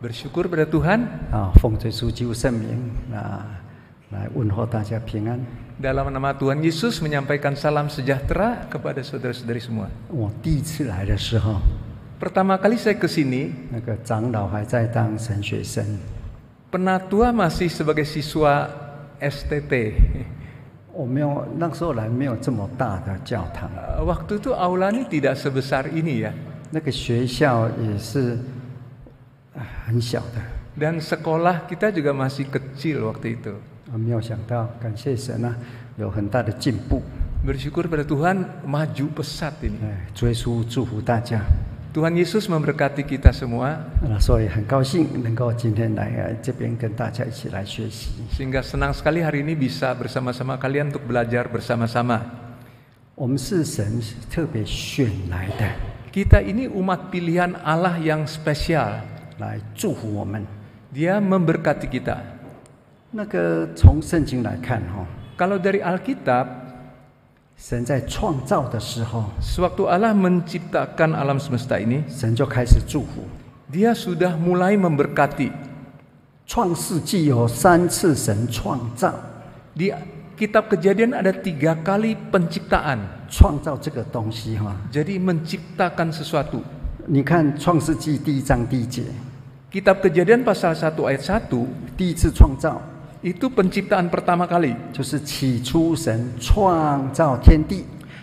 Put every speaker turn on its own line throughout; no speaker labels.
Bersyukur pada Tuhan Nah, dalam nama Tuhan Yesus menyampaikan salam sejahtera kepada saudara-saudari semua. pertama kali saya ke sini, penatua masih sebagai siswa STT. Waktu itu aula ini tidak sebesar ini ya. 那个学校也是很小的。Dan sekolah kita juga masih kecil waktu itu. 我没有想到，感谢神啊，有很大的进步。Bersyukur pada Tuhan maju pesat ini. 哎，主耶稣祝福大家。Tuhan eh，Yesus memberkati kita semua. 那所以很高兴能够今天来这边跟大家一起来学习。Sehingga senang sekali hari ini bisa bersama-sama kalian untuk belajar bersama-sama. 我们是神特别选来的。kita ini umat pilihan Allah yang spesial. Dia memberkati kita. Kalau dari Alkitab, sewaktu Allah menciptakan alam semesta ini, dia sudah mulai memberkati. 创世纪有三次神创造。Di Kitab Kejadian ada tiga kali penciptaan. Jadi menciptakan sesuatu. Kitab Kejadian pasal 1 ayat 1. itu penciptaan pertama kali.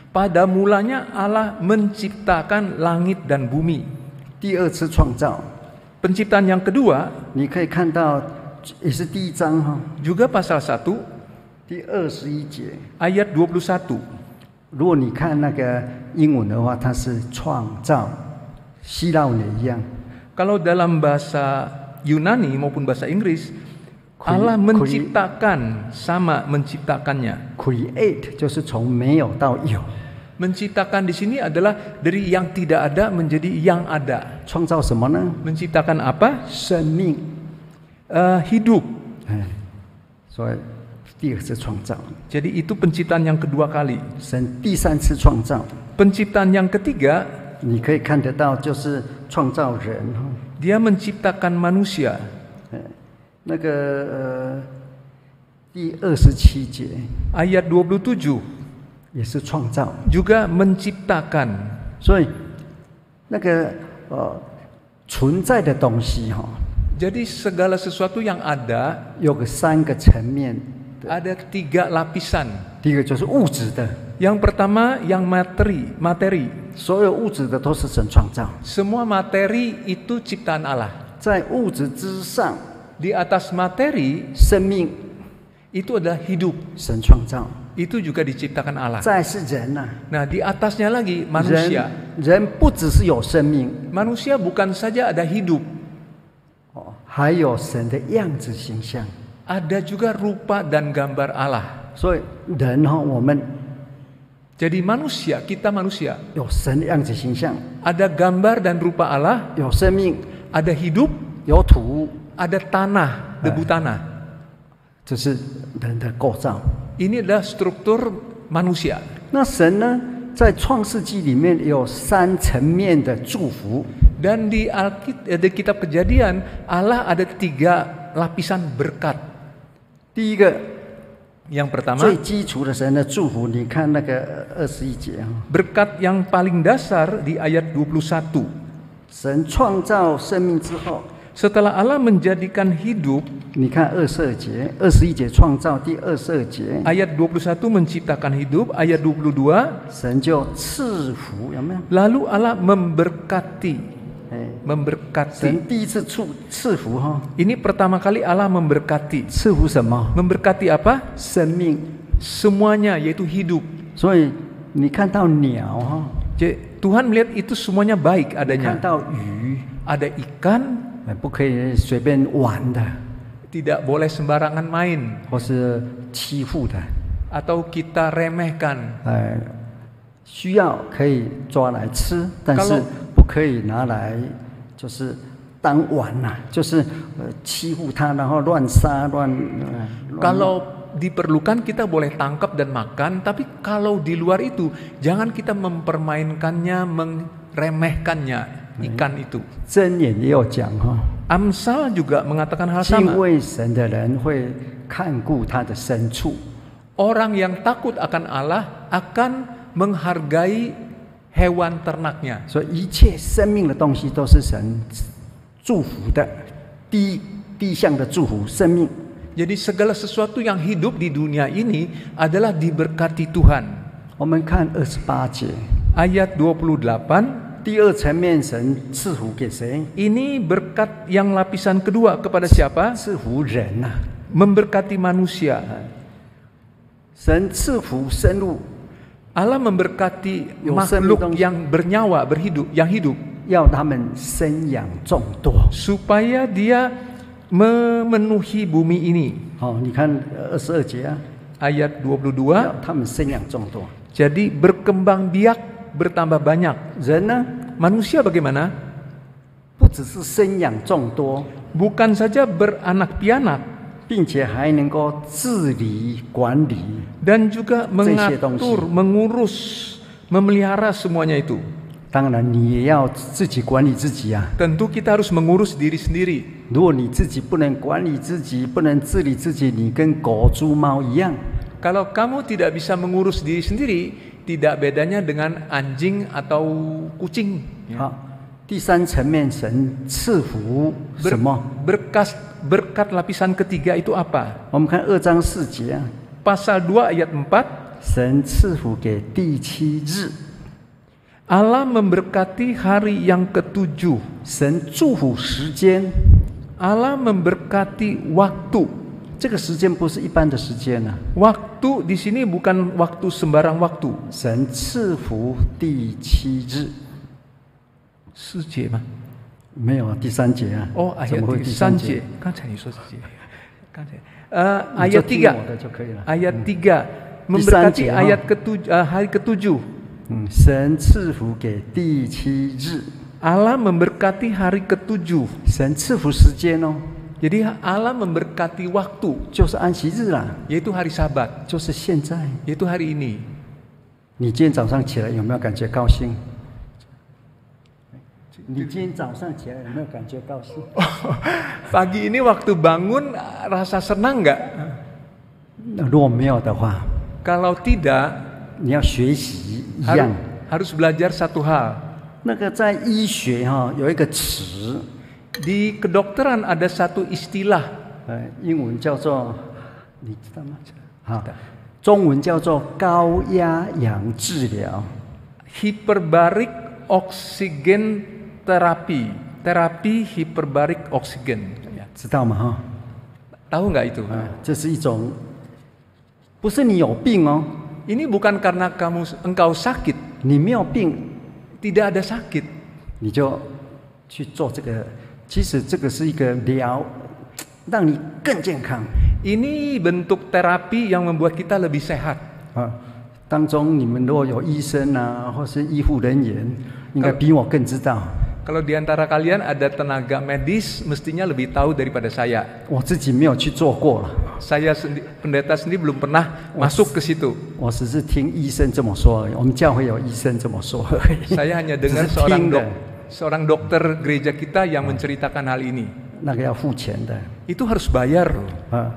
Pada mulanya Allah menciptakan langit dan bumi. Penciptaan yang kedua, juga pasal 1第二十一节，ayat dua puluh satu。如果你看那个英文的话，它是创造，希腊文也一样。Kalau dalam bahasa Yunani maupun bahasa Inggris, Allah menciptakan sama menciptakannya. Create 就是从没有到有。Menciptakan di sini adalah dari yang tidak ada menjadi yang ada. Menciptakan apa? Seni Uh, eh, hidup. Eh, 第二次创造。Jadi itu penciptaan yang kedua kali. 神第三次创造。Penciptaan yang ketiga. 你可以看得到，就是创造人。Dia menciptakan manusia. 那个呃，第二十七节。Ayat 27. 也是创造。Juga menciptakan. 所以那个呃存在的东西哈。Jadi segala sesuatu yang ada ada tiga lapisan. Yang pertama yang materi, materi. Semua materi itu ciptaan Allah. Di atas materi, itu adalah hidup. Itu juga diciptakan Allah. Nah, di atasnya lagi manusia. Manusia bukan saja ada hidup. 还有神的样子形象。Oh, ada juga rupa dan gambar Allah. So, dan jadi manusia, kita manusia. Ada gambar dan rupa Allah. Ada hidup. Ada tanah, debu eh. tanah. Ini adalah struktur manusia. Nah, dan di Alkit, eh, di Kitab Kejadian, Allah ada tiga lapisan berkat. 第一个 yang pertama yang paling dasar di ayat dua puluh satu，神创造生命之后。Setelah Allah menjadikan hidup, 你看二十二节，二十一节创造第二十二节，ayat 21 menciptakan hidup, ayat 22 lalu Allah memberkati memberkati. Ini pertama kali Allah memberkati. Memberkati apa? Semuanya yaitu hidup. Jadi, Tuhan melihat itu semuanya baik adanya. Ada ikan. Tidak boleh sembarangan main. Atau kita remehkan. 需要可以抓来吃，但是不可以拿来 kalau diperlukan kita boleh tangkap dan makan, tapi kalau di luar itu jangan kita mempermainkannya, meremehkannya hmm. ikan itu. 真言也有讲哈、哦。Amsal juga mengatakan hal sama. yang takut akan Allah akan menghargai hewan ternaknya. Jadi segala sesuatu yang hidup di dunia ini adalah diberkati Tuhan. ayat dua puluh delapan. berkat yang lapisan kedua kepada siapa? Memberkati manusia. 神赐福生路。Allah memberkati makhluk yang bernyawa, berhidup, yang hidup. Supaya dia memenuhi bumi ini. Oh, eh, ya. Ayat 22. Jadi berkembang biak, bertambah banyak. Manusia bagaimana? Bukan saja beranak pianak dan juga mengatur, mengurus, memelihara semuanya itu. Tentu kita harus mengurus diri sendiri. Kalau kamu tidak bisa mengurus diri sendiri, tidak bedanya dengan anjing atau kucing. Ya. 第三层面神赐福什么 berkat lapisan ketiga itu apa? 我们看二章四节啊，Pasal ayat 4, 神赐福给第七日，Allah memberkati hari yang ketujuh. 神祝福时间，Allah memberkati waktu. Waktu di sini bukan waktu sembarang waktu. 神赐福第七日，四节吗？没有啊，第三节啊。哦，哎呀，第三节，刚才你说几节？刚才 uh, ayat memberkati hari ketujuh Allah memberkati hari ketujuh jadi Allah memberkati waktu yaitu hari sabat yaitu hari ini 你今天早上起来有没有感觉高兴？pagi ini waktu bangun eh, rasa senang nggak? tidak, harus belajar satu hal。那个在医学哈有一个词，di kedokteran ada satu istilah，呃，英文叫做，你知道吗？好，中文叫做高压氧治疗，hyperbaric oxygen。terapi, terapi hiperbarik oksigen. Tahu nggak itu? Ini bukan karena kamu engkau sakit. tidak ada sakit. Ini bentuk terapi yang membuat kita lebih sehat. 啊，当中你们如果有医生啊，或是医护人员，应该比我更知道。kalau di antara kalian ada tenaga medis, mestinya lebih tahu daripada saya. Saya sendi, pendeta sendiri belum pernah masuk ke situ. Saya hanya dengar seorang dok, seorang dokter gereja kita yang ah. menceritakan hal ini. Itu harus bayar. Ah.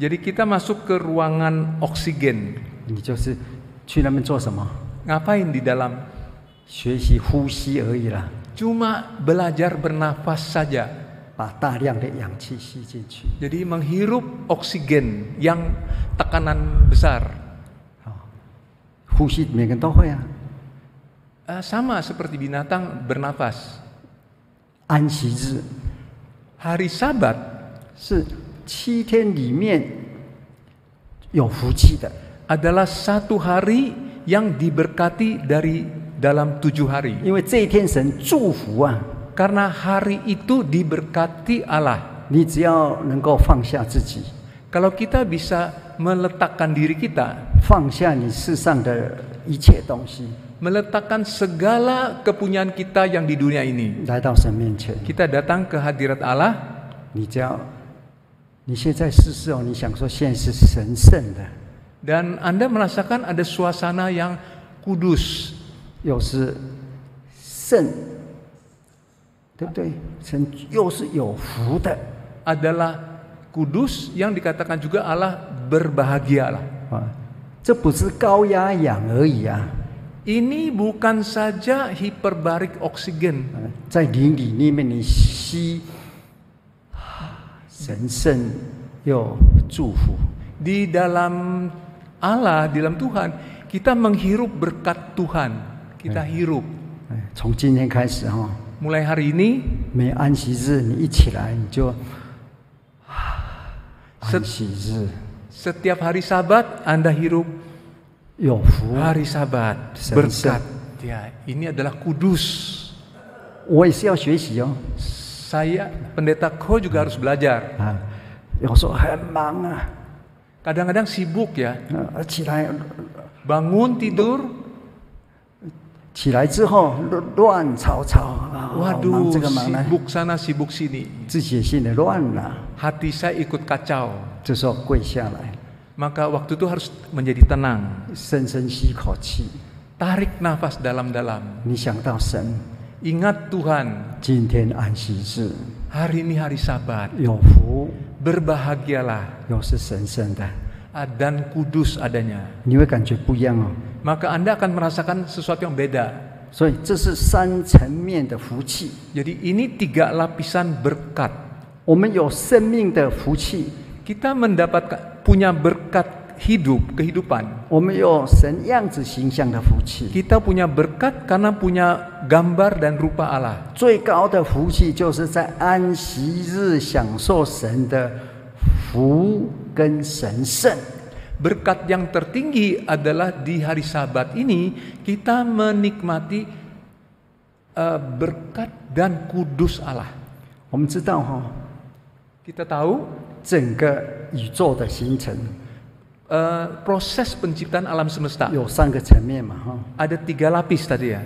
Jadi kita masuk ke ruangan oksigen. 去那边做什么？ngapain di dalam？学习呼吸而已啦。cuma belajar bernafas saja. menghirup oksigen yang tekanan besar. sama seperti binatang bernafas. 安息日。hari Sabat 是七天里面有福气的。adalah satu hari yang diberkati dari dalam tujuh hari. Karena hari itu diberkati Allah. Kalau kita bisa meletakkan diri kita, meletakkan segala kepunyaan kita yang di dunia ini. Kita datang ke hadirat Allah. 你只要你现在世世哦，你想说现在是神圣的。dan Anda merasakan ada suasana yang kudus. adalah kudus yang dikatakan juga Allah berbahagialah. Ini bukan saja hiperbarik oksigen. Di dalam Allah di dalam Tuhan, kita menghirup berkat Tuhan. Kita eh. hirup. Eh, Mulai hari ini. Setiap hari Sabat Anda hirup hari Sabat berkat. Ya, ini adalah kudus. Saya pendeta Ko juga harus belajar. 啊，有时候很忙啊。Kadang-kadang sibuk ya, bangun tidur. Waduh, sibuk sana sibuk sini. Hati saya ikut kacau. maka waktu itu harus menjadi tenang. Tarik nafas dalam-dalam. 你想到神。Ingat Tuhan. Hari ini hari Sabat. Berbahagialah. Dan kudus adanya. Maka Anda akan merasakan sesuatu yang beda. Jadi ini tiga lapisan berkat. kita mendapatkan punya berkat hidup kehidupan. Kita punya berkat karena punya gambar dan rupa Allah. Berkat yang tertinggi adalah di hari Sabat ini kita menikmati uh, berkat dan kudus Allah. Kita tahu 整个宇宙的形成。uh, proses penciptaan alam semesta. Ada tiga lapis tadi ya.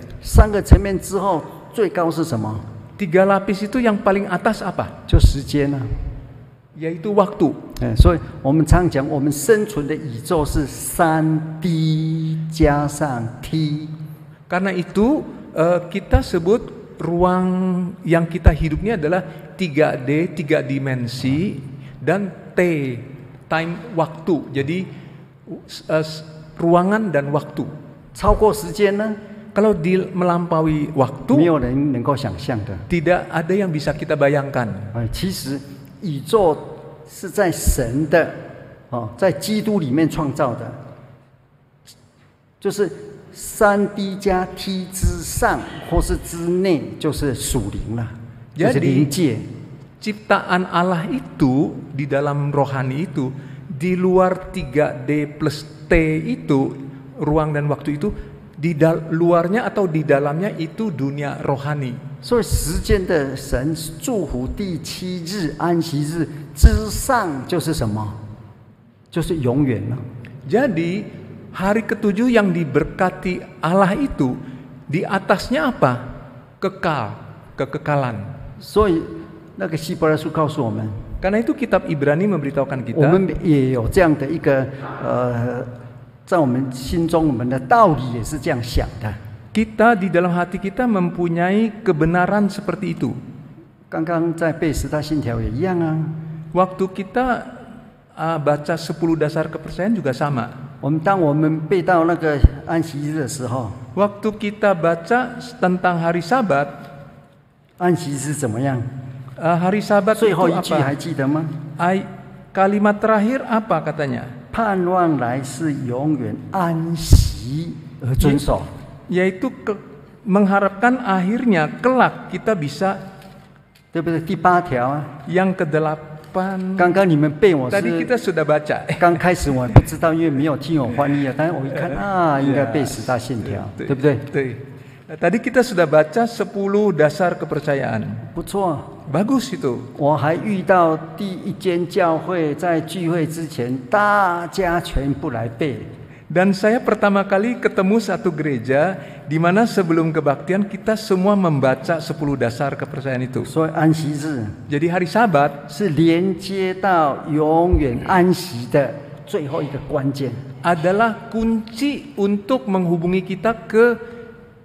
Tiga lapis itu yang paling atas apa? Yaitu waktu. Karena itu uh, kita sebut ruang yang kita hidupnya adalah 3D, tiga dimensi dan T Time, waktu. Jadi ruangan dan waktu. k a l a u d i melampaui waktu, tidak ada yang bisa kita bayangkan. 哎，其 D 加 ciptaan Allah itu di dalam rohani itu di luar 3D plus T itu ruang dan waktu itu di luarnya atau di dalamnya itu dunia rohani. Jadi hari ketujuh yang diberkati Allah itu di atasnya apa? Kekal, kekekalan. 所以。那个希伯来书告诉我们，karena itu kitab Ibrani memberitahukan kita，我们也有这样的一个呃，在我们心中我们的道理也是这样想的。Kita di dalam hati kita mempunyai kebenaran seperti itu. itu。刚刚在背十大信条也一样啊。Waktu kita uh, baca 10 dasar kepercayaan juga Waktu kita baca tentang hari Sabat，安息日怎么样？Uh, hari Sabat itu apa? Ai, kalimat terakhir apa katanya? 盼望来是永远安息而遵守。yaitu eh, ke, mengharapkan akhirnya kelak kita bisa ah. Yang kedelapan 刚刚你们背我是，tadi kan kita sudah baca。刚开始我不知道，因为没有听我翻译啊。但是我一看啊，应该背十大信条，对不对？对。Nah, tadi kita sudah baca 10 dasar kepercayaan. Bagus itu. Dan saya pertama kali ketemu satu gereja di mana sebelum kebaktian kita semua membaca 10 dasar kepercayaan itu. Jadi hari Sabat adalah kunci untuk menghubungi kita ke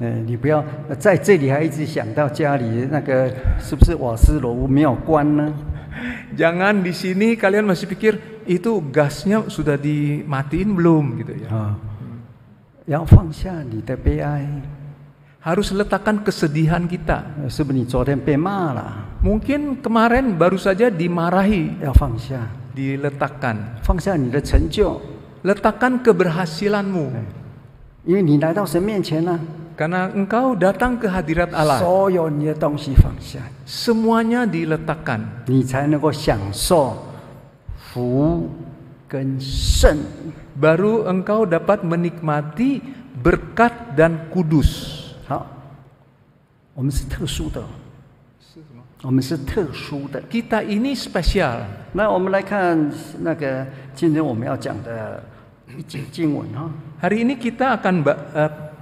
jangan di sini kalian masih pikir itu gasnya sudah dimatiin belum gitu ya. Ah. harus letakkan kesedihan kita. Eh, Mungkin kemarin baru saja dimarahi. Diletakkan. Letakkan keberhasilanmu. Eh. Karena engkau datang ke hadirat Allah. Semuanya diletakkan. Baru engkau dapat menikmati berkat dan kudus. Kita ini kan Hari ini kita akan eh,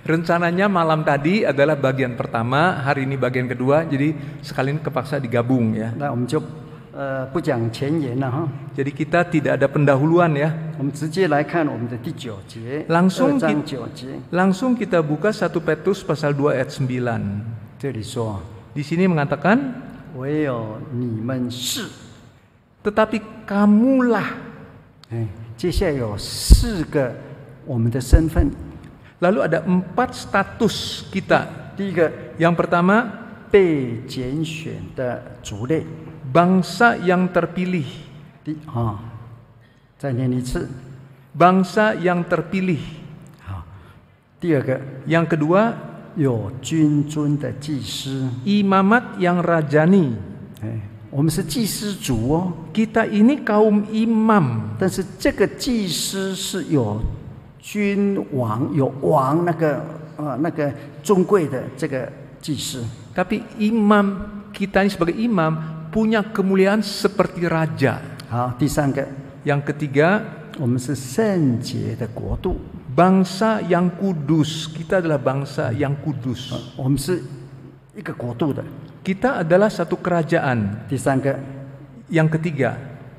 Rencananya malam tadi adalah bagian pertama, hari ini bagian kedua, jadi sekalian kepaksa digabung ya. Nah, Om Cuk, eh, jadi kita tidak ada pendahuluan ya. Kan eh, langsung kita, langsung kita buka 1 Petrus pasal 2 ayat 9. Di sini mengatakan, tetapi kamulah. 接下来有四个我们的身份。Eh, Lalu ada empat status kita. Tiga. Yang pertama, bangsa yang terpilih. Bangsa yang terpilih. Yang kedua, imamat yang rajani. Kita ini kaum imam. 但是这个祭司是有君王有王那个呃那个尊贵的这个祭司。Tapi imam kita ini sebagai imam punya kemuliaan seperti raja. 好，第三个。Yang ketiga，我们是圣洁的国度。Bangsa yang kudus, kita adalah bangsa yang kudus. Kita adalah satu kerajaan. 第三个。Yang ketiga，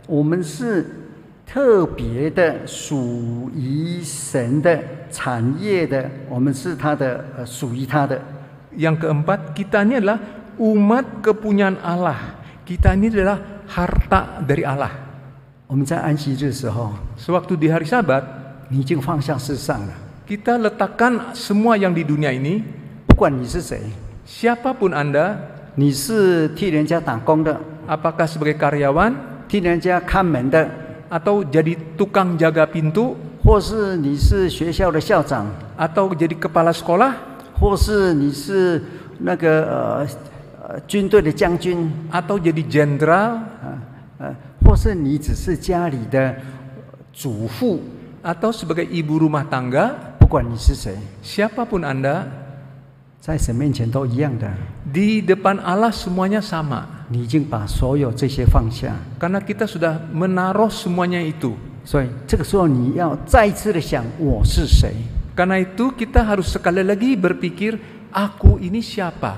我们是。特别的属于神的产业的，我们是他的呃属于他的。Yang keempat, kita ini adalah umat kepunyaan Allah. Kita ini adalah harta dari Allah. 我们在安息日的时候，Sewaktu di hari Sabat, letakkan semua yang di dunia ini, 不管你是谁，siapapun Anda, 你是替人家打工的，apakah sebagai karyawan, atau jadi tukang jaga pintu, atau jadi kepala sekolah, atau jadi jenderal, atau sebagai ibu rumah tangga, siapapun Anda, di depan Allah semuanya sama. Karena kita sudah menaruh semuanya itu. Karena itu kita harus sekali lagi berpikir aku ini siapa.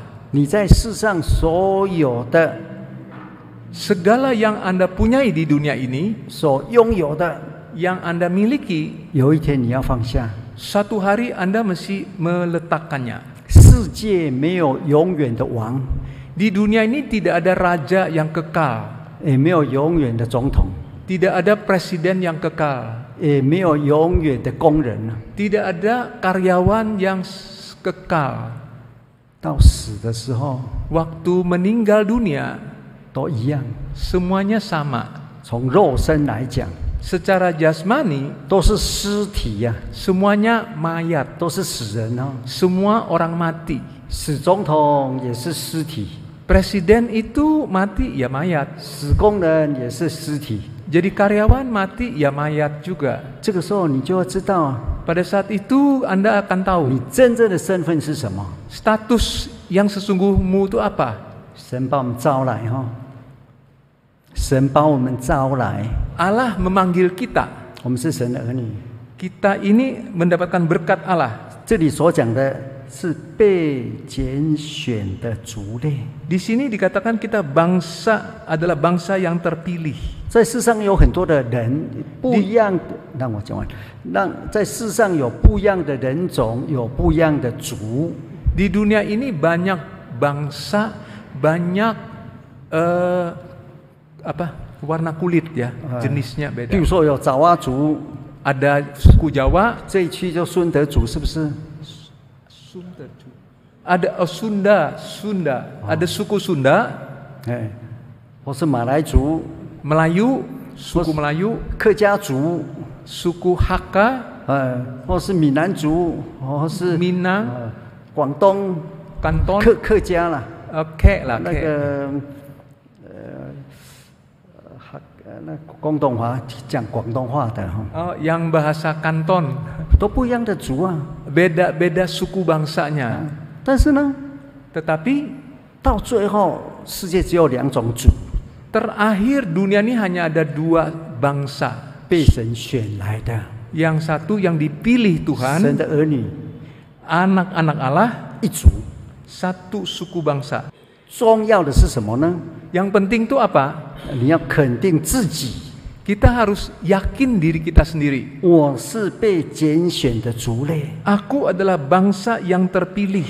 segala yang Anda punyai di dunia ini, yoda, yang Anda miliki, satu hari Anda mesti meletakkannya. 世界没有永远的王，Di dunia ini tidak ada raja yang kekal, tidak ada presiden yang kekal, tidak ada karyawan yang kekal. Waktu meninggal dunia, semuanya sama. 从肉身来讲，secara jasmani ya semuanya mayat tosi semua orang mati presiden itu mati ya mayat jadi karyawan mati ya mayat juga pada saat itu Anda akan tahu status yang sesungguhmu itu apa 神把我们招来，Allah memanggil kita. 我们是神的儿女。Kita ini mendapatkan berkat Allah. 这里所讲的是被拣选的族类，Di sini dikatakan kita bangsa adalah bangsa yang terpilih. 在世上有很多的人不一样的，让我讲完。让在世上有不一样的人种，有不一样的族，Di dunia ini banyak bangsa, banyak eh, apa warna kulit ya ah. jenisnya beda. 比如说有爪哇族 ada suku Jawa. 这一区叫孙德族是不是？孙德族 ada oh, Sunda Sunda oh. ada suku Sunda. 哎，或是马来族 Melayu suku Melayu 客家族 suku Hakka 哎，或是闽南族，或是 Minang 广东 Kanton 客客家啦，呃 K 啦那个。yang bahasa Kanton. 都不一样的族啊。Beda-beda suku bangsanya. Ah, 但是呢，tetapi 到最后世界只有两种族。Terakhir dunia ini hanya ada dua bangsa. Yang satu yang dipilih Tuhan. anak anak Allah. satu suku bangsa. 重要的是什么呢？Yang penting itu apa? 你要肯定自己，Kita harus yakin diri kita sendiri. 我是被拣选的族类。Aku adalah bangsa yang terpilih.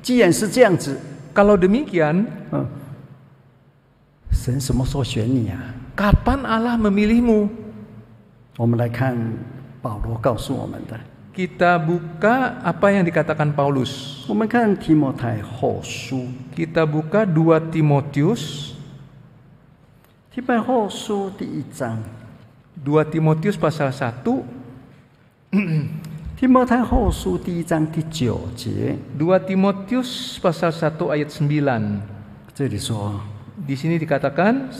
既然是这样子，Kalau demikian, 嗯，神什么时候选你啊？kapan Allah memilihmu? 我们来看保罗告诉我们的。kita buka apa yang dikatakan Paulus. Kita buka dua Timotius dua Timotius pasal 1 2 Timotius pasal 1 ayat 9. Di sini dikatakan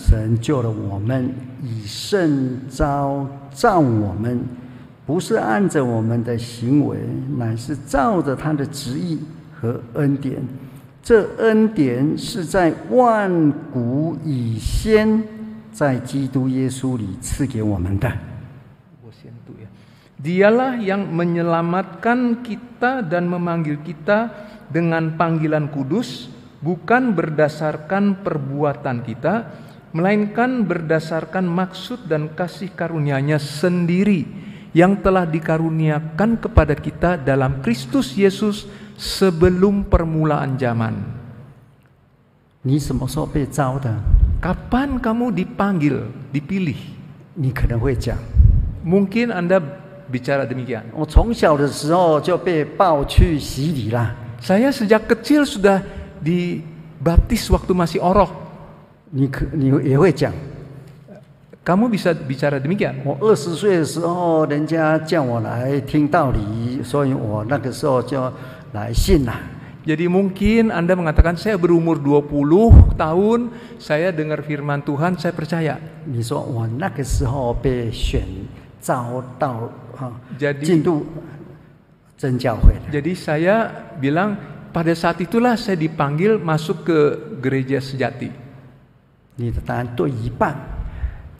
不是按着我们的行为，乃是照着他的旨意和恩典。这恩典是在万古以先，在基督耶稣里赐给我们的。我先读呀。Dialah yang menyelamatkan kita dan memanggil kita dengan panggilan kudus, bukan berdasarkan perbuatan kita, melainkan berdasarkan maksud dan kasih karunia-Nya sendiri yang telah dikaruniakan kepada kita dalam Kristus Yesus sebelum permulaan zaman. Kapan kamu dipanggil, dipilih? Mungkin Anda bicara demikian. Oh, Saya sejak kecil sudah dibaptis waktu masih orok. 你可你也会讲。kamu bisa bicara demikian. jadi mungkin Anda mengatakan saya berumur 20 tahun, saya dengar firman Tuhan, saya percaya. Jadi, jadi saya bilang pada saat itulah saya dipanggil masuk ke gereja sejati.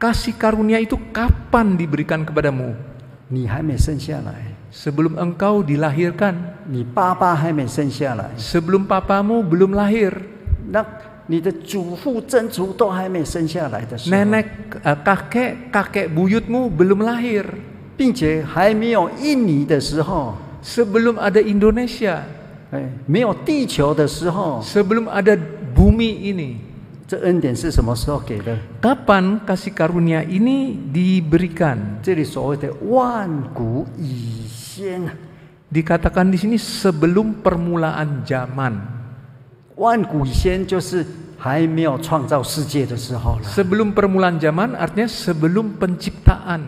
kasih karunia itu kapan diberikan kepadamu? Sebelum engkau dilahirkan. Sebelum papamu belum lahir. Nenek, eh, kakek, kakek buyutmu belum lahir. Sebelum ada Indonesia. Sebelum ada bumi ini. 这恩典是什么时候给的？Kapan kasih karunia ini diberikan? 这里所谓的万古以先啊，Dikatakan di sini sebelum permulaan zaman. 万古以先就是还没有创造世界的时候了。Sebelum permulaan zaman artinya sebelum penciptaan.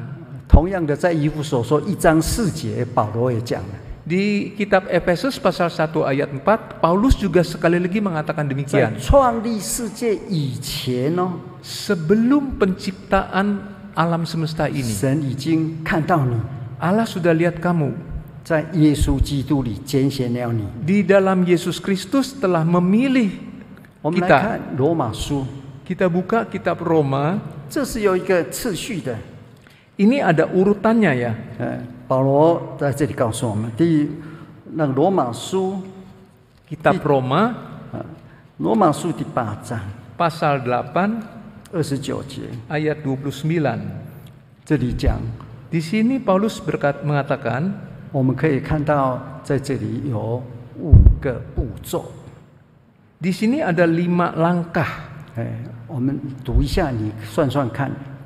同样的，在以弗所说一章四节，保罗也讲了。di kitab Efesus pasal 1 ayat 4, Paulus juga sekali lagi mengatakan demikian. Sebelum penciptaan alam semesta ini, Allah sudah lihat kamu. Di dalam Yesus Kristus telah memilih kita. Kita buka kitab Roma. Ini ada urutannya ya. Eh，保罗在这里告诉我们，第一，那个罗马书，Kitab Roma，罗马书第八章，Pasal 8，二十九节，Ayat 29，这里讲，Di sini Paulus berkat mengatakan，我们可以看到在这里有五个步骤，Di sini ada lima langkah,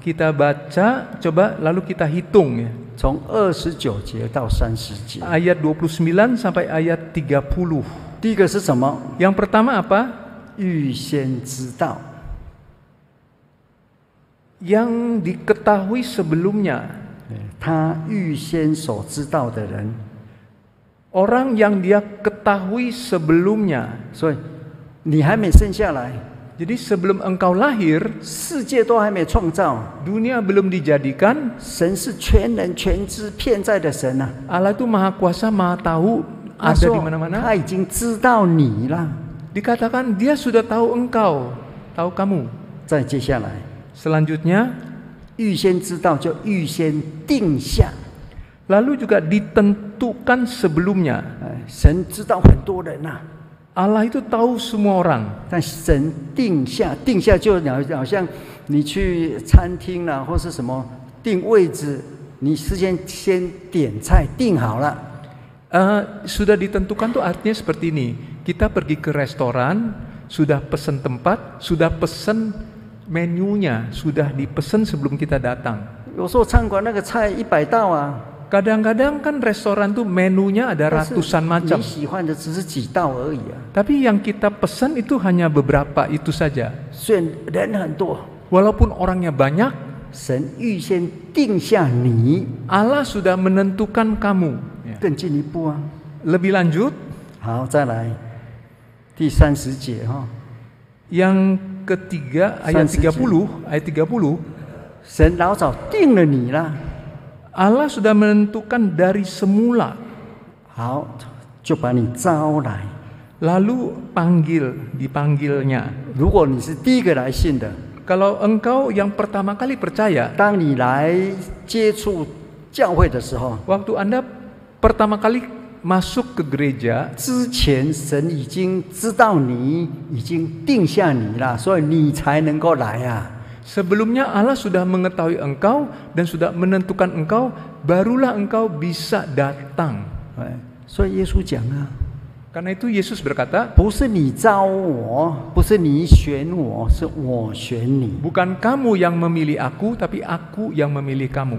kita baca, coba lalu kita hitung ya. 从二十九节到三十节。ayat dua puluh sembilan sampai ayat tiga puluh。第一个是什么？yang pertama apa？预先知道。yang diketahui sebelumnya，他预先所知道的人。orang yang dia ketahui sebelumnya，所以你还没生下来。Jadi sebelum engkau lahir, dunia belum dijadikan. Allah itu maha kuasa maha tahu ada di mana-mana. Dikatakan dia sudah tahu engkau, tahu kamu. Selanjutnya, lalu juga ditentukan sebelumnya. 神知道很多人呐、啊。Allah itu tahu semua orang. sudah ditentukan tuh artinya seperti ini. Kita pergi ke restoran, sudah pesan tempat, sudah pesan menunya, sudah dipesan sebelum kita datang. 有时候餐馆那个菜一百道啊。Kadang-kadang kan restoran tuh menunya ada ratusan macam. Tapi yang kita pesan itu hanya beberapa itu saja. Walaupun orangnya banyak, Allah sudah menentukan kamu. Lebih lanjut, yang ketiga ayat 30 ayat 30. 神老早定了你了。Allah sudah menentukan dari semula. Lalu panggil dipanggilnya. Kalau engkau yang pertama kali percaya, waktu Anda pertama kali masuk ke gereja, 之前神已经知道你，已经定下你了，所以你才能够来啊。Sebelumnya Allah sudah mengetahui engkau dan sudah menentukan engkau, barulah engkau bisa datang. So Yesus jangan. Karena itu Yesus berkata, Bukan kamu yang memilih aku, tapi aku yang memilih kamu.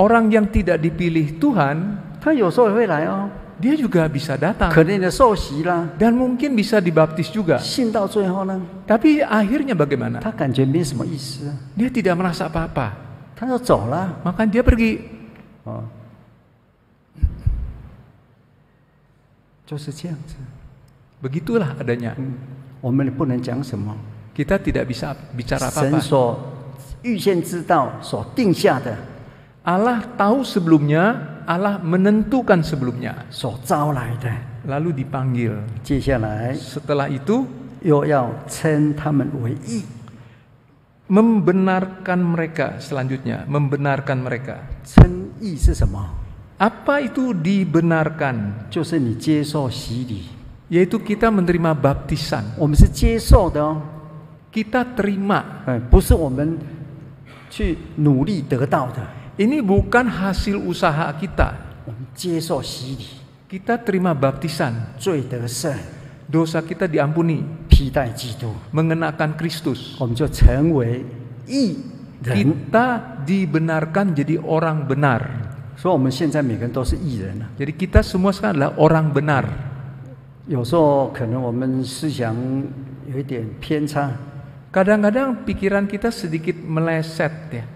Orang yang tidak dipilih Tuhan, 他有时候会来哦。dia juga bisa datang. Dan mungkin bisa dibaptis juga. Tapi akhirnya bagaimana? Dia tidak merasa apa-apa. Maka dia pergi. Oh. Begitulah adanya. Kita tidak bisa bicara apa-apa. Allah tahu sebelumnya Allah menentukan sebelumnya. Lalu dipanggil. Setelah itu, membenarkan mereka selanjutnya, membenarkan mereka. Apa itu dibenarkan? Yaitu kita menerima baptisan. Kita terima. Ini bukan hasil usaha kita. Kita terima baptisan. Dosa kita diampuni. Mengenakan Kristus. Kita dibenarkan jadi orang benar. Jadi kita semua sekarang adalah orang benar. kadang kadang pikiran kita sedikit meleset ya.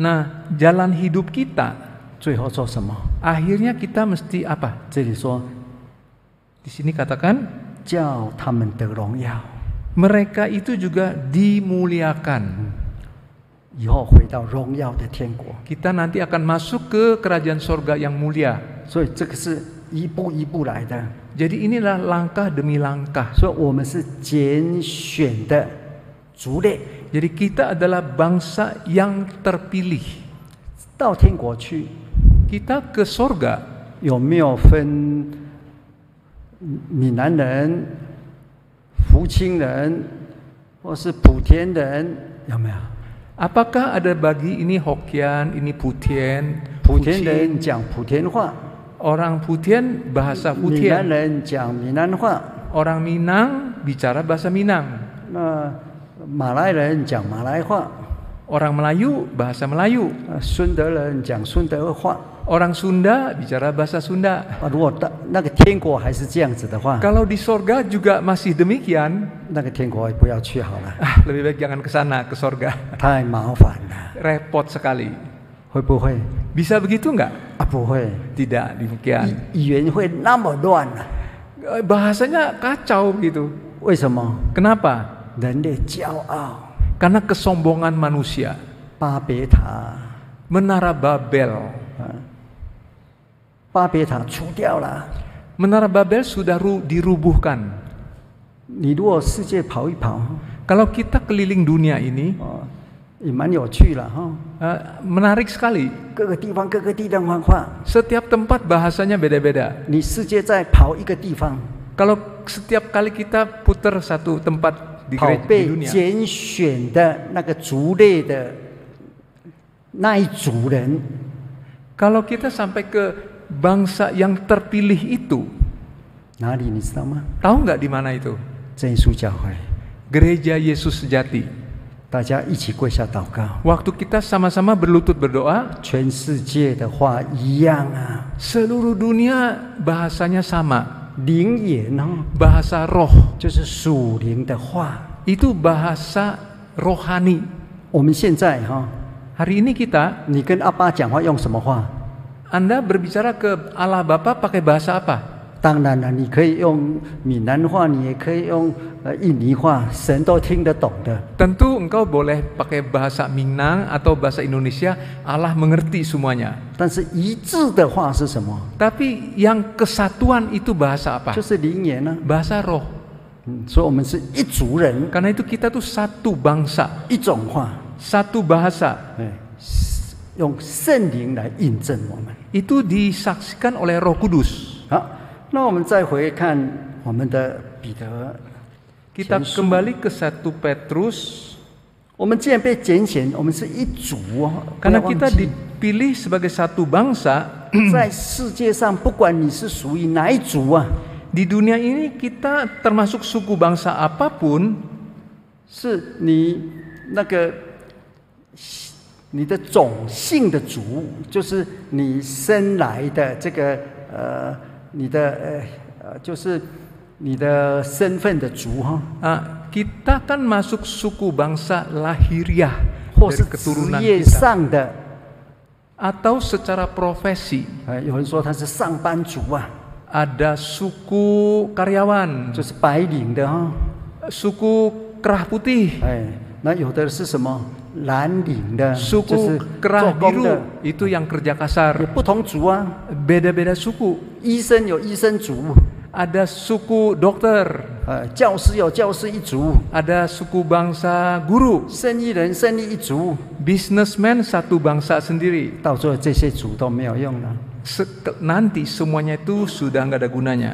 Nah, jalan hidup kita, cuy semua. Akhirnya kita mesti apa? Jadi so, di sini katakan, Mereka itu juga dimuliakan. Kita nanti akan masuk ke kerajaan sorga yang mulia. Jadi inilah langkah demi langkah. Jadi kita adalah bangsa yang terpilih. Kita ke sorga. Apakah ada bagi ini Hokian, ini Putian, Putian Orang Putian bahasa Putian. Orang Minang bicara bahasa Minang. 马来人讲马来话。Orang Melayu bahasa Melayu. Ah, Orang Sunda bicara bahasa Sunda. Ah, Kalau di sorga juga masih demikian, ah, lebih baik jangan ke sana ke sorga. Repot sekali. Bisa begitu nggak? Ah, Tidak demikian. Bahasanya kacau begitu. Kenapa? Karena kesombongan manusia. Menara Babel. Menara Babel sudah dirubuhkan. Kalau kita keliling dunia ini, menarik sekali. Setiap tempat bahasanya beda-beda. Kalau setiap kali kita putar satu tempat kalau kita sampai ke bangsa yang terpilih itu, tahu nggak di mana itu? Gereja Yesus sejati. Waktu kita sama-sama berlutut berdoa, seluruh dunia bahasanya sama bahasa roh 就是属灵的话，itu bahasa rohani。我们现在哈，hari ini kita，你跟阿爸讲话用什么话？Anda berbicara ke Allah Bapa pakai bahasa apa? 当然了，你可以用闽南话，你也可以用呃印尼话，神都听得懂的。Tentu engkau boleh pakai bahasa Minang atau bahasa Indonesia, Allah mengerti semuanya. Tapi yang kesatuan itu bahasa apa? Bahasa roh. itu kita tuh satu bangsa, 一种话，satu bahasa. Eh, disaksikan oleh Roh Kudus. 那我们再回看我们的彼得，kita kembali ke satu Petrus. Karena kita dipilih sebagai satu bangsa, Di dunia ini kita termasuk suku bangsa apapun, Kita termasuk suku bangsa apapun. 你的呃就是你的身份的族哈。啊，kita kan masuk suku bangsa lahiriah atau secara profesi. 啊，有人说他是上班族啊。Ada suku karyawan，就是白领的哈。Suku kerah putih. putih。哎，那有的是什么？suku kerah biru itu yang kerja kasar. Ya, Beda-beda suku. Ada suku dokter. Ada suku bangsa guru. Businessman satu bangsa sendiri. nanti semuanya itu sudah nggak ada gunanya.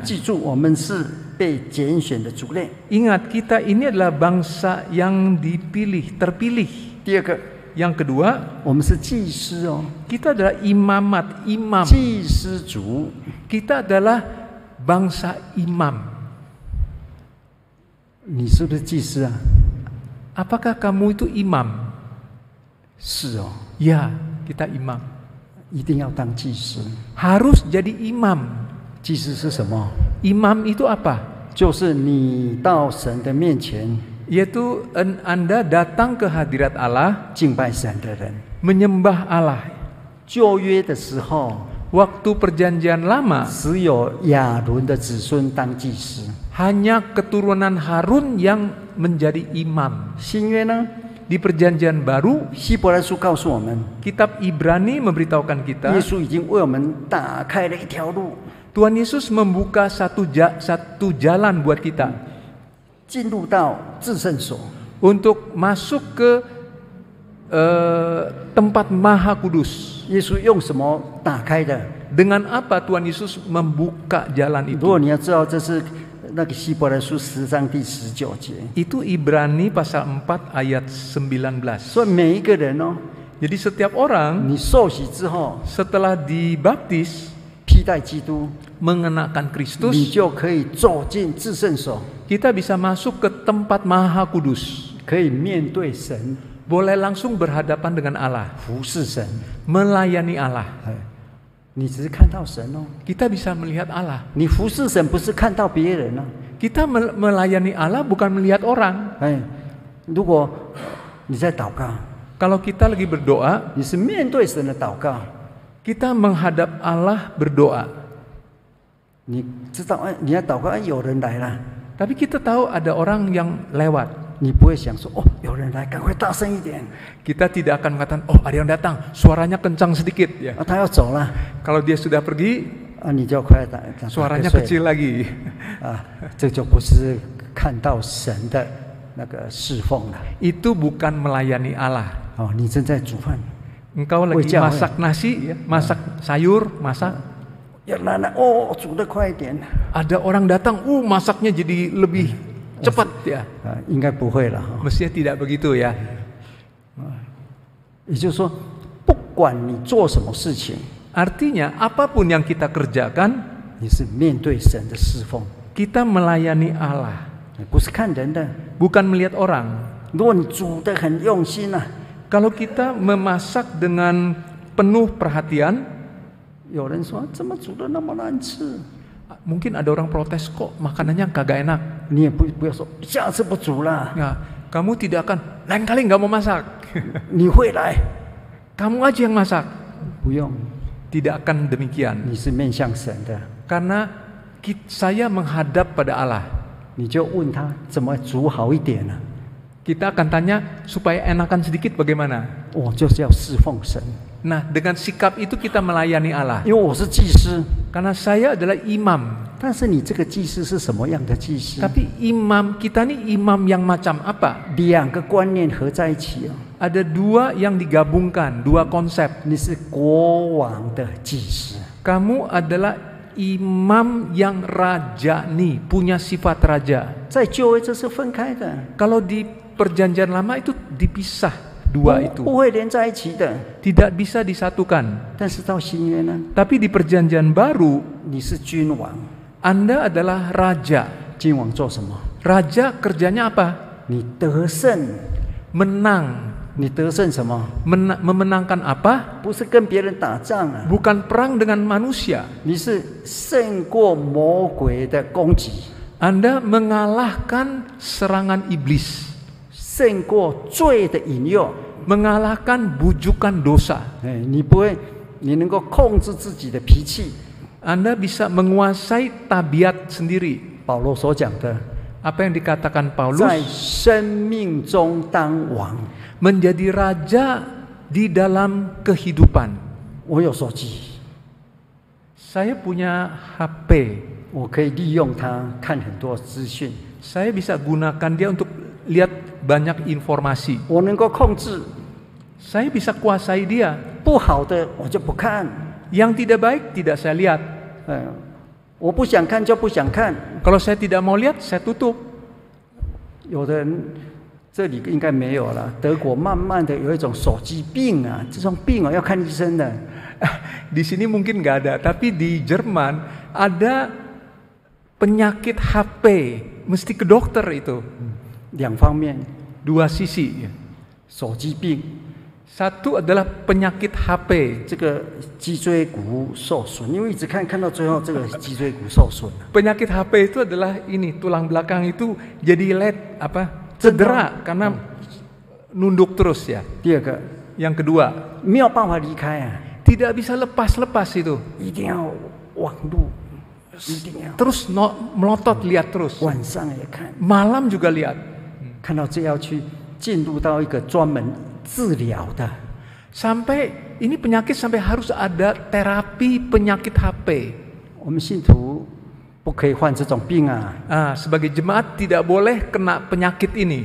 Ingat kita ini adalah bangsa yang dipilih, terpilih. 第二个，yang kedua, kita adalah imamat, imam. Kita adalah bangsa imam. Apakah kamu itu imam? Ya, kita imam. Harus jadi imam. Imam itu apa? yaitu Anda datang ke hadirat Allah menyembah Allah. waktu perjanjian lama hanya keturunan Harun yang menjadi imam. Di perjanjian baru, kitab Ibrani memberitahukan kita, Tuhan Yesus membuka satu, ja, satu jalan buat kita untuk masuk ke uh, tempat maha kudus. Dengan apa Tuhan Yesus membuka jalan itu? itu? Ibrani pasal 4 ayat 19. Jadi setiap orang setelah dibaptis mengenakan Kristus kita bisa masuk ke tempat maha kudus. Boleh langsung berhadapan dengan Allah. Melayani Allah. Kita bisa melihat Allah. Kita melayani Allah bukan melihat orang. Kalau kita lagi berdoa, kita menghadap Allah berdoa. Tapi kita tahu ada orang yang lewat. oh, ya Kita tidak akan mengatakan, oh ada yang datang, suaranya kencang sedikit. Ya. Oh, Kalau dia sudah pergi, ah, suaranya kecil lagi. Ah, Itu bukan melayani Allah. Oh, Engkau lagi masak ya? nasi, ya, masak ah. sayur, masak Ya oh sudah kuat Ada orang datang, uh masaknya jadi lebih cepat ya. Ah, ingat buhoi lah. Mestinya tidak begitu ya. Ah, Artinya, apapun yang kita kerjakan, kita melayani Allah. Eh, Bukan melihat orang. Kalau kita memasak dengan penuh perhatian。有人说怎么煮的那么难吃？Mungkin ah, ada orang protes kok makanannya kagak enak. Ya, kamu tidak akan lain kali nggak mau masak. Eh. Kamu aja yang masak. Tidak akan demikian. Karena saya menghadap pada Allah. Kita akan tanya supaya enakan sedikit bagaimana? Oh, Nah, dengan sikap itu kita melayani Allah. Karena saya adalah imam. Tapi imam kita ini imam yang macam apa? Ada dua yang digabungkan, dua konsep. Kamu adalah imam yang raja nih, punya sifat raja. Kalau di perjanjian lama itu dipisah dua itu tidak bisa disatukan. Tapi di perjanjian baru, Anda adalah raja. Raja kerjanya apa? Menang. Mena memenangkan apa? Bukan perang dengan manusia. Anda mengalahkan serangan iblis. Mengalahkan bujukan dosa. Anda bisa menguasai tabiat sendiri. 保罗所讲的 apa yang dikatakan Paulus menjadi raja di dalam kehidupan. Saya punya HP. Saya bisa gunakan dia untuk lihat banyak informasi. Saya bisa kuasai dia. Yang tidak baik tidak saya lihat. Kalau saya tidak mau lihat, saya tutup. Di sini mungkin nggak ada, tapi di Jerman ada penyakit HP, mesti ke dokter itu. Hmm. 两方面，dua Satu adalah penyakit HP，这个脊椎骨受损，因为一直看看到最后，这个脊椎骨受损。penyakit HP itu adalah ini tulang belakang itu jadi led apa cedera karena hmm. nunduk terus ya. Yang kedua, tidak bisa lepas-lepas itu. waktu terus melotot lihat terus. Malam juga lihat. 看到这要去进入到一个专门治疗的。sampai ini penyakit sampai harus ada terapi penyakit HP. 我们信徒不可以患这种病啊！啊，sebagai jemaat tidak boleh kena penyakit ini.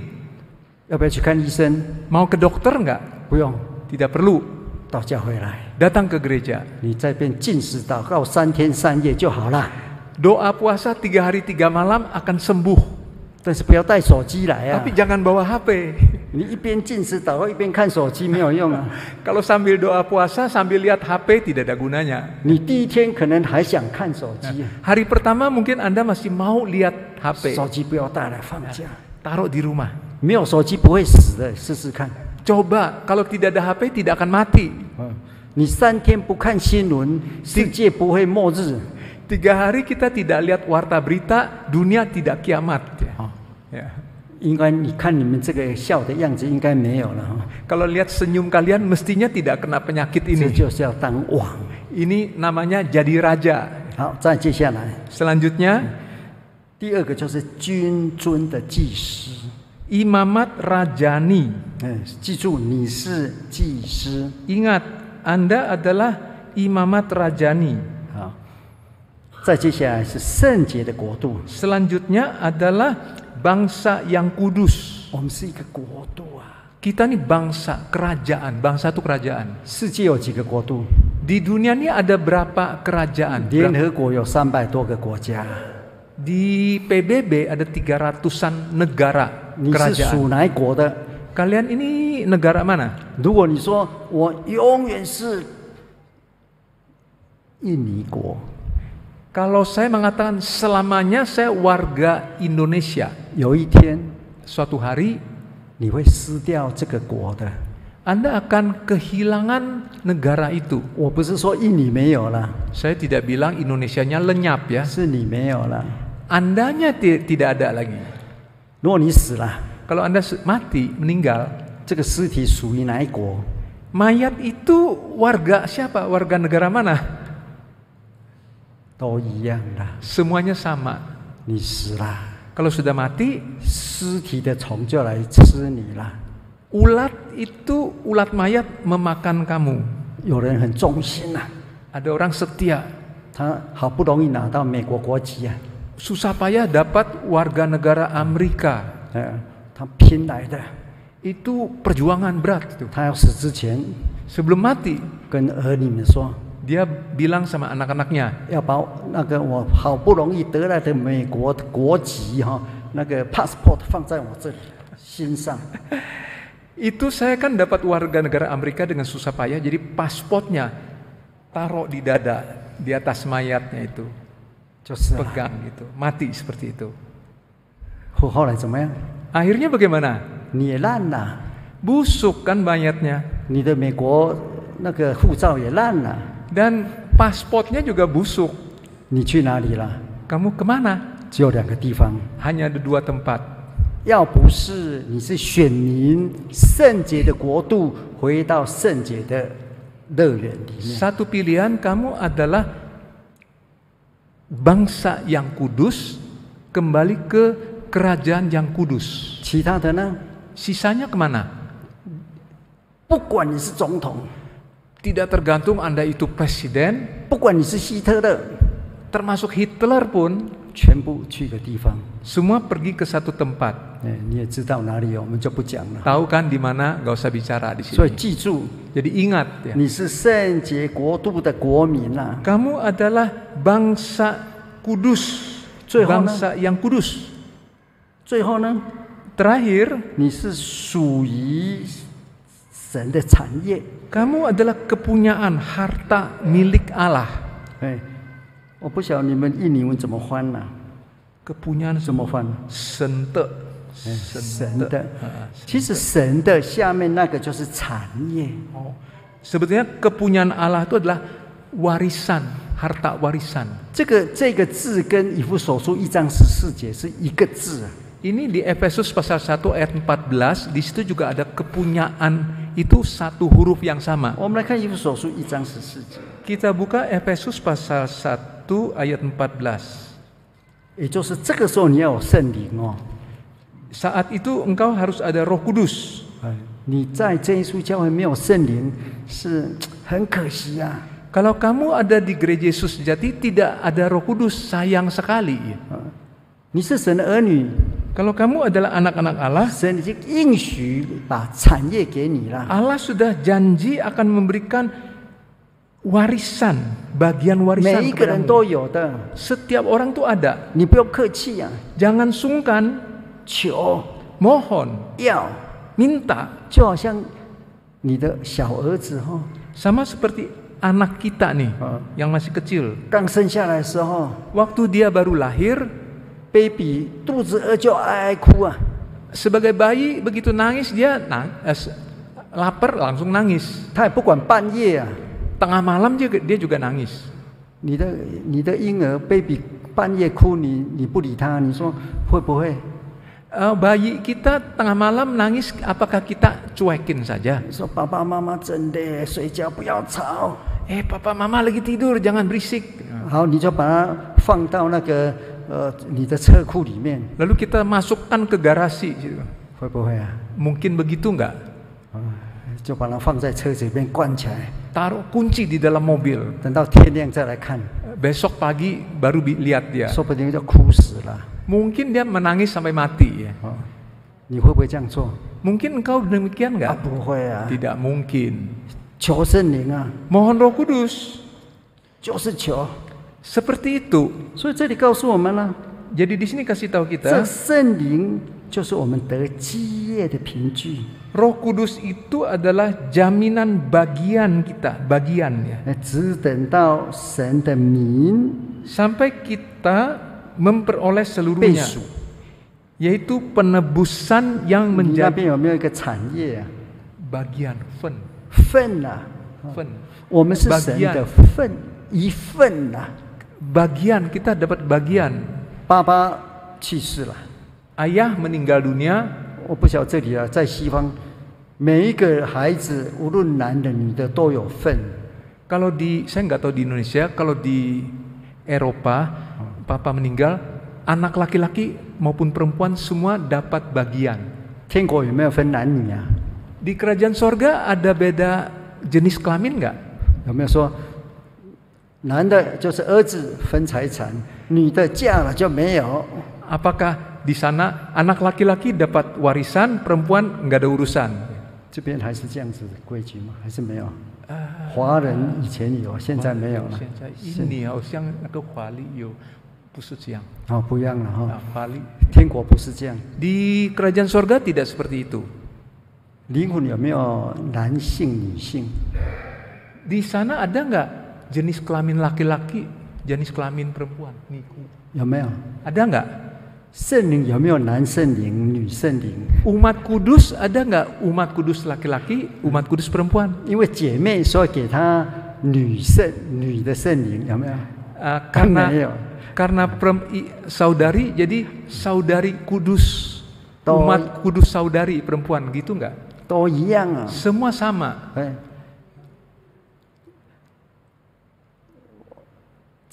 要不要去看医生？mau ke dokter nggak？不用，tidak perlu. ke gereja. puasa tiga hari tiga malam akan sembuh. 但是不要带手机来啊。Tapi jangan bawa HP. 你一边进食祷告一边看手机没有用啊。Kalau sambil doa puasa sambil lihat HP tidak ada gunanya. 你第一天可能还想看手机。Hari pertama mungkin Anda masih mau lihat HP. 手机不要带来，放假。Taruh di rumah. 没有手机不会死的，试试看。Coba kalau tidak ada HP tidak akan mati. 你三天不看新闻，世界不会末日。Tiga hari kita tidak lihat warta berita, dunia tidak kiamat. Ya. Oh. ya. 应该你看你们这个笑的样子，应该没有了。Kalau lihat senyum kalian, mestinya tidak kena penyakit ini. Ini namanya jadi raja. Hmm. imamat rajani. Eh, Ingat, Anda adalah imamat rajani. Selanjutnya adalah bangsa yang kudus. Kita ini bangsa kerajaan, bangsa itu kerajaan. Di dunia ini ada berapa kerajaan? Di PBB ada 300-an negara kerajaan. Kalian ini negara mana? Jika 你说我永远是印尼国。kalau saya mengatakan selamanya saya warga Indonesia, suatu hari Anda akan kehilangan negara itu. saya tidak bilang Indonesianya lenyap ya. Andanya tidak ada lagi. kalau anda mati mayat itu warga siapa? Warga negara mana? 都一样的，semuanya oh iya, sama. 你死啦。Kalau sudah mati, 尸体的虫就来吃你啦。Ulat itu ulat mayat memakan kamu. ada orang setia. Ya. payah dapat warga negara Amerika. itu perjuangan berat itu. 他要死之前，sebelum mati，跟儿女们说。dia bilang sama anak-anaknya, 要把那个我好不容易得来的美国国籍哈，那个 passport 放在我这里心上。Itu saya kan dapat warga negara Amerika dengan susah payah, jadi pasportnya taruh di dada, di atas mayatnya itu, pegang gitu, mati seperti itu. akhirnya bagaimana? busuk kan mayatnya. 你的美国那个护照也烂了。dan pasportnya juga busuk. Kamu kemana? Hanya ada dua tempat. Satu pilihan kamu adalah bangsa yang kudus kembali ke kerajaan yang kudus. Sisanya kemana? 不管你是总统，tidak tergantung Anda itu presiden, termasuk Hitler pun semua pergi ke satu tempat. Eh, Tahu kan di mana? Gak usah bicara di sini. Jadi ingat ya. Kamu adalah bangsa kudus, bangsa yang kudus. Terakhir, 你是属于神的产业。Kamu adalah kepunyaan harta milik Allah. 哎，我不晓得你们印尼文怎么翻呐、Kepunyaan eh, 怎么翻？神的，神神的的。啊其实神的下面那个就是产业。oh. Eh, kepunyaan Allah itu adalah warisan, harta warisan. 这个这个字跟以弗所书一章十四节是一个字啊。Ini kan di Efesus pasal 1 ayat 14, di situ juga ada kepunyaan itu satu huruf yang sama. Kita buka Efesus pasal 1 ayat 14. Saat itu engkau harus ada Roh Kudus. Kalau kamu ada di gereja Yesus jadi tidak ada Roh Kudus sayang sekali. 你是神的儿女。kalau kamu adalah anak-anak Allah, Allah sudah janji akan memberikan warisan, bagian warisan Setiap orang itu ada. Jangan sungkan. Mohon. Minta. Sama seperti anak kita nih, ah. yang masih kecil. Waktu dia baru lahir, baby 肚子饿就爱哭啊。Sebagai eh, bayi begitu nangis dia nang, eh, lapar langsung nangis. Tengah malam dia dia juga nangis. 你的你的婴儿 baby Uh, bayi kita tengah malam nangis, apakah kita cuekin saja? So, papa mama cende, eh, papa mama lagi tidur, jangan berisik. coba, ah, fang ke Lalu kita masukkan ke garasi Mungkin 会不会啊？Mungkin begitu nggak? 就把它放在车子里面关起来，Taruh kunci di dalam mobil. 等到天亮再来看，Besok pagi baru lihat dia. Mungkin dia menangis sampai mati ya. Mungkin engkau demikian nggak? 不会啊，Tidak mungkin. mohon Roh Kudus 就是求 seperti itu. jadi di sini kasih tahu kita, Roh Kudus itu adalah jaminan bagian kita, bagian ya. Nah, Sampai kita memperoleh seluruhnya, yaitu penebusan yang menjadi Bagian, fen Bagian 的份，一份啊，bagian kita dapat bagian. Papa ayah meninggal dunia Kalau di saya nggak tahu di Indonesia, kalau di Eropa, papa meninggal, anak laki-laki maupun perempuan semua dapat bagian. di kerajaan sorga ada beda jenis kelamin nggak? 有没有说？男的就是儿子分财产，女的嫁了就没有。Apakah di sana anak laki-laki dapat warisan, perempuan nggak ada urusan? 这边还是这样子的规矩吗？还是没有？华人以前有，现在没有了。现在印尼好像那个华丽有，不是这样。哦，不一样了哈。华丽，天国不是这样。Di kerajaan surga tidak seperti itu. 灵魂有没有男性、女性？Di sana ada nggak jenis kelamin laki-laki, jenis kelamin perempuan? Niku. Ya, ada nggak? Umat kudus ada nggak umat kudus laki-laki, umat kudus perempuan? Ah, karena kan karena saudari jadi saudari kudus umat kudus saudari perempuan gitu nggak? Iya Semua sama. Eh.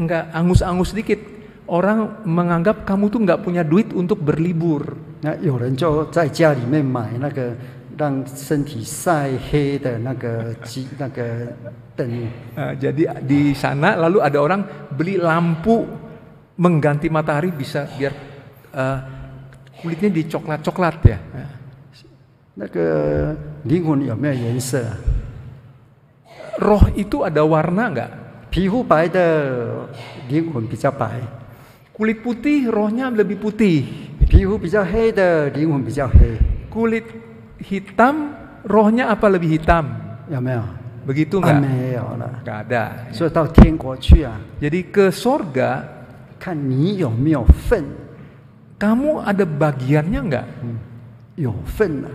nggak angus-angus sedikit orang menganggap kamu tuh nggak punya duit untuk berlibur. Nah, 有人就在家里面买那个让身体晒黑的那个鸡那个灯。Uh, jadi di sana lalu ada orang beli lampu mengganti matahari bisa biar uh, kulitnya dicoklat-coklat ya. Nah, Roh itu ada warna nggak? Pihu bai de dingun bisa bai. Kulit putih rohnya lebih putih. Pihu bisa hei de dingun bisa hei. Kulit hitam rohnya apa lebih hitam? Ya mel. Begitu enggak? Ah, meyau, nah. Gak ada. So tau tian guo qu ya. Jadi ke sorga kan ni you miao fen. Kamu ada bagiannya enggak? Hmm. Yo fen lah.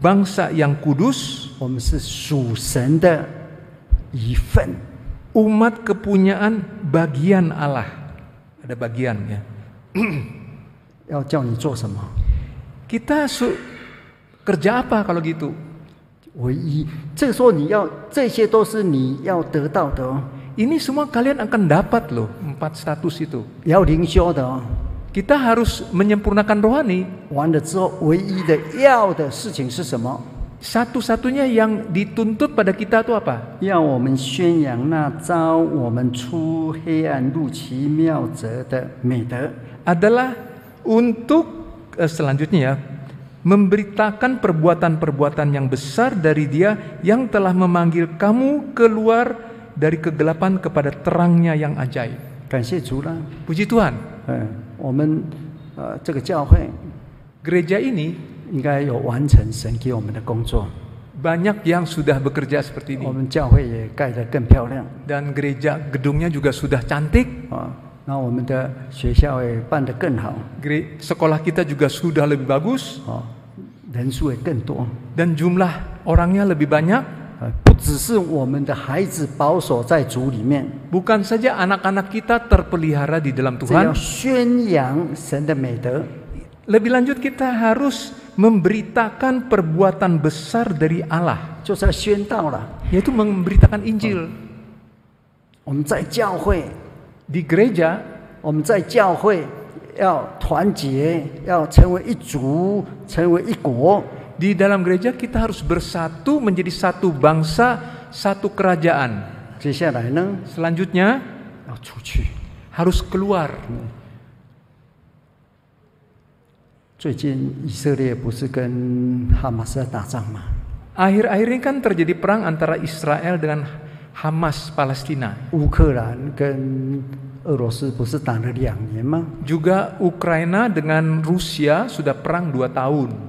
bangsa yang kudus, umat kepunyaan bagian Allah. Ada bagian ya. Kita kerja apa kalau gitu? ini semua kalian akan dapat loh empat status itu. 要灵修的哦。kita harus menyempurnakan rohani. satu satunya yang dituntut pada kita itu apa? adalah untuk eh, selanjutnya ya memberitakan perbuatan-perbuatan yang besar dari Dia yang telah memanggil kamu keluar dari kegelapan kepada terangnya yang ajaib. Puji Tuhan gereja ini 应该有完成神给我们的工作。Banyak yang sudah bekerja seperti ini. dan gereja gedungnya juga sudah cantik. sekolah kita juga sudah lebih bagus. dan jumlah orangnya lebih banyak. Bukan saja anak-anak kita terpelihara di dalam Tuhan. Lebih lanjut kita harus memberitakan perbuatan besar dari Allah, Yaitu memberitakan Injil. Di gereja di gereja, di dalam gereja kita harus bersatu menjadi satu bangsa, satu kerajaan. Selanjutnya harus keluar. akhir akhir ini kan terjadi perang antara Israel dengan Hamas Palestina. Juga Ukraina dengan Rusia sudah perang dua tahun.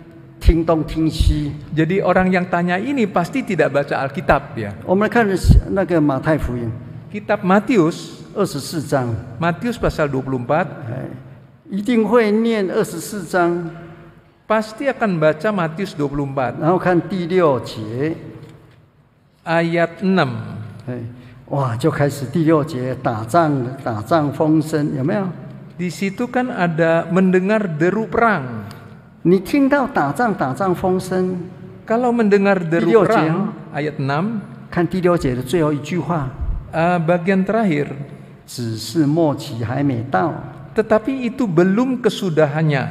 Jadi orang yang tanya ini pasti tidak baca Alkitab ya. Kitab Matius 24章 Matius pasal 24 Pasti akan baca Matius 24 Ayat 6哇，就开始第六节打仗，打仗风声有没有？Di eh, situ kan ada mendengar deru perang. 你听到打仗打仗风声。Kalau mendengar deru perang, ayat 6. Kan 第六节的最后一句话。Uh, bagian terakhir. 只是末期还没到。Tetapi itu belum kesudahannya.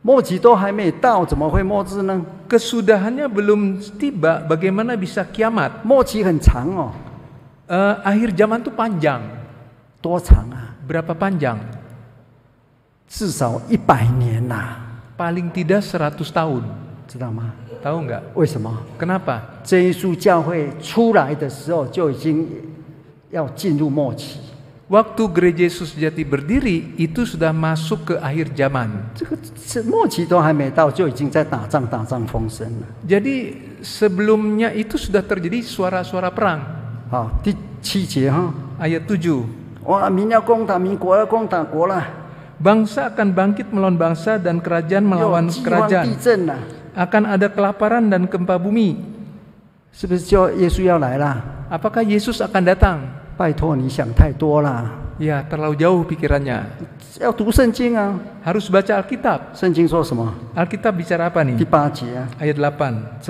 末期都还没到，怎么会末日呢？Kesudahannya belum tiba, bagaimana bisa kiamat? 末期很长哦。Uh, akhir zaman itu panjang. Berapa panjang? 至少一百年呐、啊。paling tidak 100 tahun. tahu nggak? Kenapa? Waktu gereja Yesus jati berdiri itu sudah masuk ke akhir zaman. Jadi sebelumnya itu sudah terjadi suara-suara perang. Ayat 7. 哇，民要攻打民，国要攻打国了。Bangsa akan bangkit melawan bangsa dan kerajaan melawan kerajaan. Akan ada kelaparan dan gempa bumi. Apakah Yesus akan datang? Ya, terlalu jauh pikirannya. Harus baca Alkitab. Alkitab bicara apa nih? Ya. Ayat 8.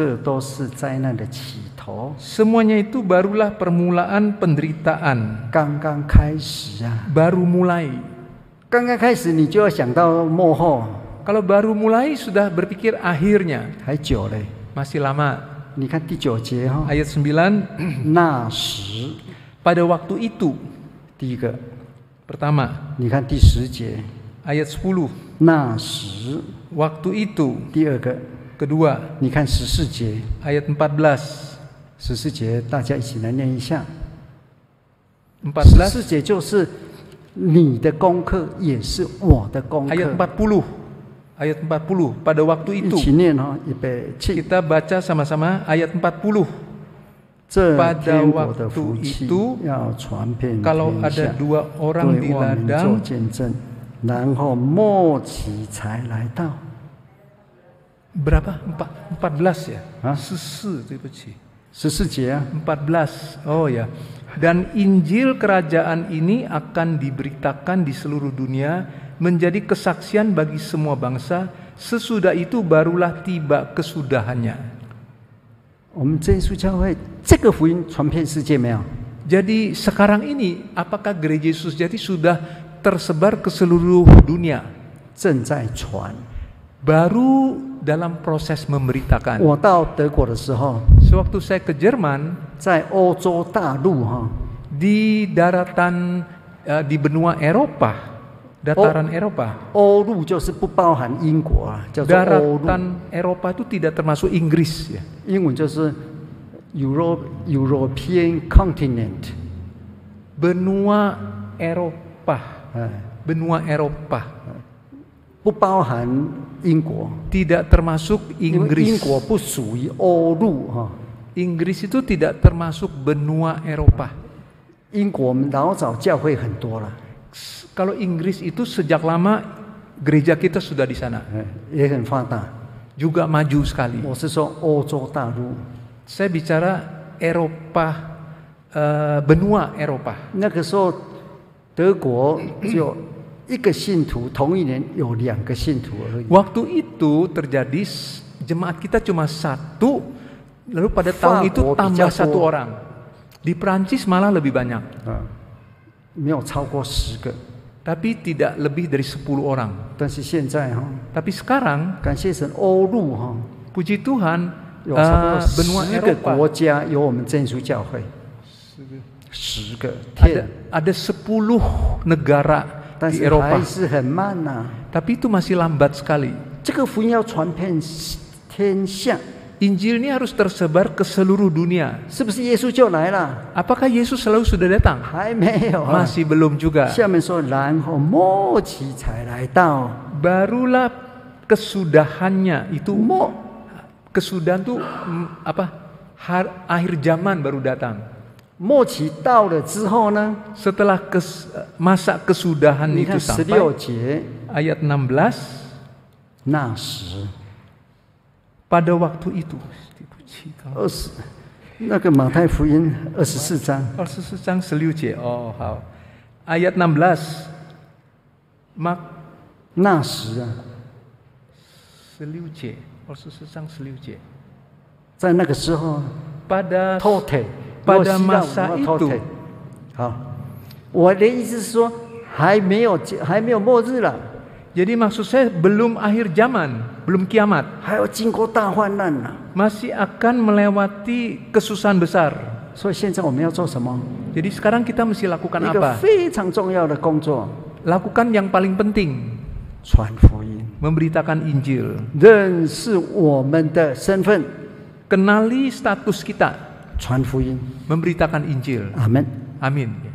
Semuanya itu barulah permulaan penderitaan. Ya. Baru mulai. 刚刚开始你就要想到幕后，kalau baru mulai sudah berpikir akhirnya，还久嘞，masih lama。你看第九节哈、哦、，ayat sembilan，那时，pada waktu itu，第一个，pertama，你看第十节，ayat itu，第二个，kedua，你看十四节，ayat empat belas，十四节就是。你的功课也是我的功课。Ayat empat puluh, Ayat empat puluh pada waktu itu. Kita baca sama-sama ayat empat puluh. Pada waktu itu kalau ada dua orang di ladang berapa? Empat, empat belas ya? Sesi, Sese, 对不起. Sesi ya? Empat belas. Oh ya dan Injil kerajaan ini akan diberitakan di seluruh dunia menjadi kesaksian bagi semua bangsa sesudah itu barulah tiba kesudahannya. Jadi sekarang ini apakah gereja Yesus jadi sudah tersebar ke seluruh dunia? Baru dalam proses memberitakan sewaktu saya ke Jerman, saya oh, di daratan uh, di benua Eropa, dataran o, oh, Eropa. Oru daratan Eropa itu tidak termasuk Inggris ya. Europe, European continent. Benua Eropa. Benua Eropa. tidak termasuk Inggris. Inggris，因为英国不属于欧陆哈。Inggris itu tidak termasuk benua Eropa. Kalau Inggris itu sejak lama gereja kita sudah di sana. Juga maju sekali. Saya bicara Eropa uh, benua Eropa. Waktu itu terjadi jemaat kita cuma satu Lalu pada tahun itu tambah satu orang. Di Perancis malah lebih banyak. Ah. Tapi tidak lebih dari 10 orang. Tapi sekarang, kan oh, puji Tuhan, uh, benua Eropa, ada, ada 10 negara di Eropa. Tapi itu masih lambat sekali. 这个福音要传遍天下。Injil ini harus tersebar ke seluruh dunia. Yesus Apakah Yesus selalu sudah datang? Masih belum juga. Barulah kesudahannya itu kesudahan tuh apa? Har, akhir zaman baru datang. tahu, setelah masa kesudahan itu sampai ayat 16 Nas. 在那时间，二十，那个马太福音二十四章，二十四章十六节，哦，好，廿六，那时啊，十六节，二十四章十六节，在那个时候，拖腿，我是在五，拖腿，好，我的意思是说，还没有，还没有末日了。Jadi maksud saya belum akhir zaman, belum kiamat. Masih akan melewati kesusahan besar. Jadi sekarang kita mesti lakukan apa? Lakukan yang paling penting. Memberitakan Injil. Kenali status kita. Memberitakan Injil. Amin. Amin.